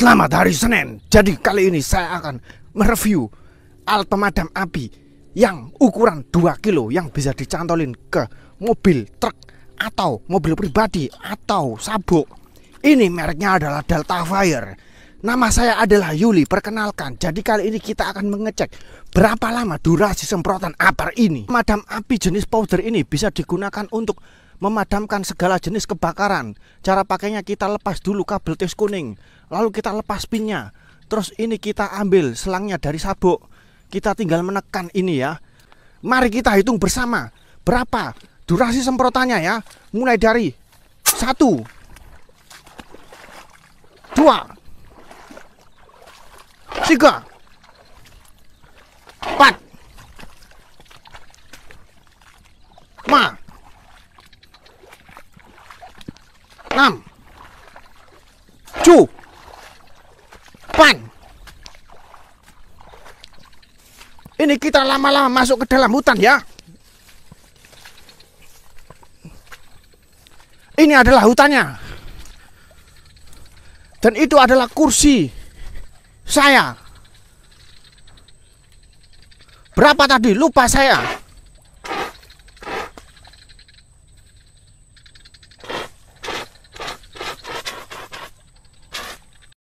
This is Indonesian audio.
Selamat hari Senin. Jadi kali ini saya akan mereview alat pemadam api yang ukuran 2 kilo yang bisa dicantolin ke mobil truk atau mobil pribadi atau sabuk. Ini mereknya adalah Delta Fire. Nama saya adalah Yuli, perkenalkan. Jadi kali ini kita akan mengecek berapa lama durasi semprotan apar ini. Pemadam api jenis powder ini bisa digunakan untuk memadamkan segala jenis kebakaran. Cara pakainya kita lepas dulu kabel tes kuning, lalu kita lepas pinnya. Terus ini kita ambil selangnya dari sabuk. Kita tinggal menekan ini ya. Mari kita hitung bersama. Berapa durasi semprotannya ya? Mulai dari satu, dua, tiga, Nam. Chu. Pan. Ini kita lama-lama masuk ke dalam hutan ya. Ini adalah hutannya. Dan itu adalah kursi saya. Berapa tadi? Lupa saya.